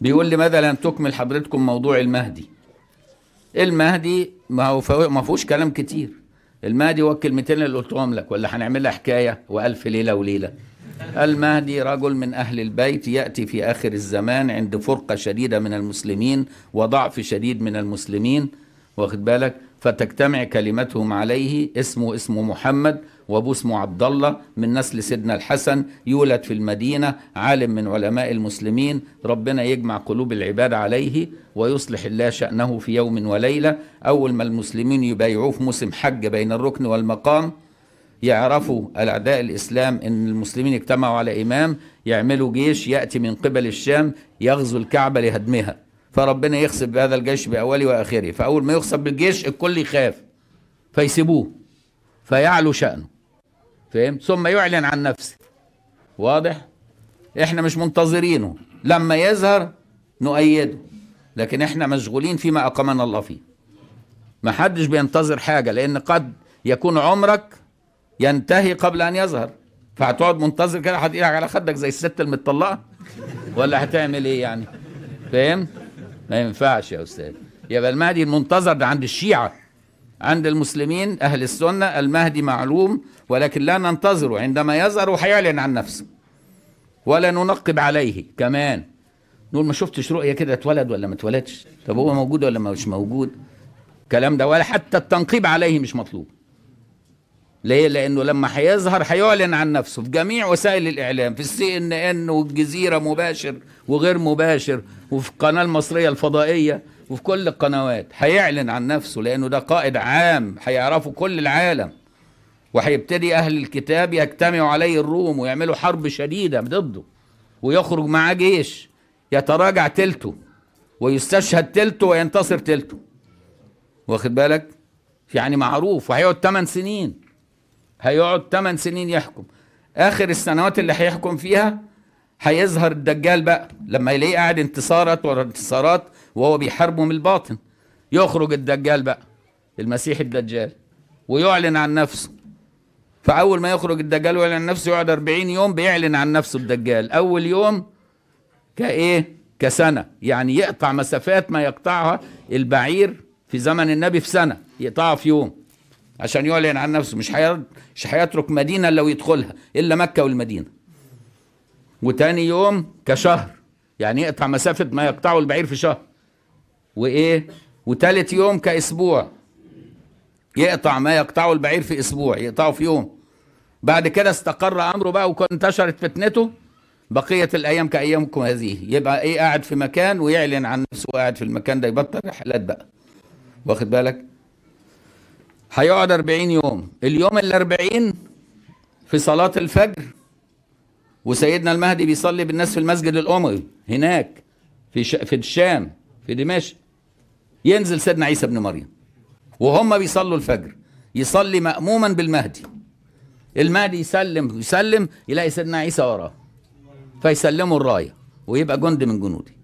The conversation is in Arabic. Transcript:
بيقول لي لم تكمل حضرتكم موضوع المهدي المهدي ما هو ما فيهوش كلام كتير المهدي هو الكلمتين اللي قلتهم لك ولا هنعملها حكايه والف ليله وليله المهدي رجل من أهل البيت يأتي في آخر الزمان عند فرقة شديدة من المسلمين وضعف شديد من المسلمين واخد بالك فتجتمع كلمتهم عليه اسمه اسمه محمد وابوه اسمه عبد الله من نسل سيدنا الحسن يولد في المدينه عالم من علماء المسلمين ربنا يجمع قلوب العباد عليه ويصلح الله شانه في يوم وليله اول ما المسلمين يبايعوه في موسم حج بين الركن والمقام يعرفوا الاعداء الاسلام ان المسلمين اجتمعوا على امام يعملوا جيش ياتي من قبل الشام يغزو الكعبه لهدمها فربنا يخسف بهذا الجيش بأوله وآخره فأول ما يخسف بالجيش الكل يخاف فيسيبوه فيعلو شأنه فاهم ثم يعلن عن نفسه واضح احنا مش منتظرينه لما يظهر نؤيده لكن احنا مشغولين فيما أقامنا الله فيه ما حدش بينتظر حاجة لأن قد يكون عمرك ينتهي قبل أن يظهر فهتقعد منتظر كده هتقيلك على خدك زي الست المطلقة ولا هتعمل ايه يعني فاهم ما ينفعش يا أستاذ يبقى المهدي المنتظر ده عند الشيعة عند المسلمين أهل السنة المهدي معلوم ولكن لا ننتظره عندما يظهر هيعلن عن نفسه ولا ننقب عليه كمان نقول ما شفتش رؤية كده اتولد ولا ما اتولدش طب هو موجود ولا مش موجود الكلام ده ولا حتى التنقيب عليه مش مطلوب ليه؟ لأنه لما هيظهر هيعلن عن نفسه في جميع وسائل الإعلام في السي إن إن والجزيرة مباشر وغير مباشر وفي القناة المصرية الفضائية وفي كل القنوات هيعلن عن نفسه لأنه ده قائد عام هيعرفه كل العالم وهيبتدي أهل الكتاب يجتمعوا عليه الروم ويعملوا حرب شديدة ضده ويخرج معاه جيش يتراجع تلته ويستشهد تلته وينتصر تلته واخد بالك؟ يعني معروف وهيقعد 8 سنين هيقعد 8 سنين يحكم اخر السنوات اللي هيحكم فيها هيظهر الدجال بقى لما يلاقيه قاعد انتصارات ورا انتصارات وهو بيحاربه من الباطن يخرج الدجال بقى المسيح الدجال ويعلن عن نفسه فاول ما يخرج الدجال ويعلن عن نفسه يقعد 40 يوم بيعلن عن نفسه الدجال اول يوم كايه كسنه يعني يقطع مسافات ما يقطعها البعير في زمن النبي في سنه يقطعها في يوم عشان يعلن عن نفسه مش مش هيترك مدينه لو يدخلها الا مكه والمدينه وتاني يوم كشهر يعني يقطع مسافه ما يقطعه البعير في شهر وايه وتالت يوم كاسبوع يقطع ما يقطعه البعير في اسبوع يقطعه في يوم بعد كده استقر امره بقى وانتشرت فتنته بقيه الايام كايامكم هذه يبقى ايه قاعد في مكان ويعلن عن نفسه قاعد في المكان ده يبطل رحلات بقى واخد بالك هيقعد 40 يوم اليوم ال 40 في صلاة الفجر وسيدنا المهدي بيصلي بالناس في المسجد الأموي هناك في ش... في الشام في دمشق ينزل سيدنا عيسى ابن مريم وهم بيصلوا الفجر يصلي مأموما بالمهدي المهدي يسلم يسلم يلاقي سيدنا عيسى وراه فيسلموا الرايه ويبقى جند من جنودي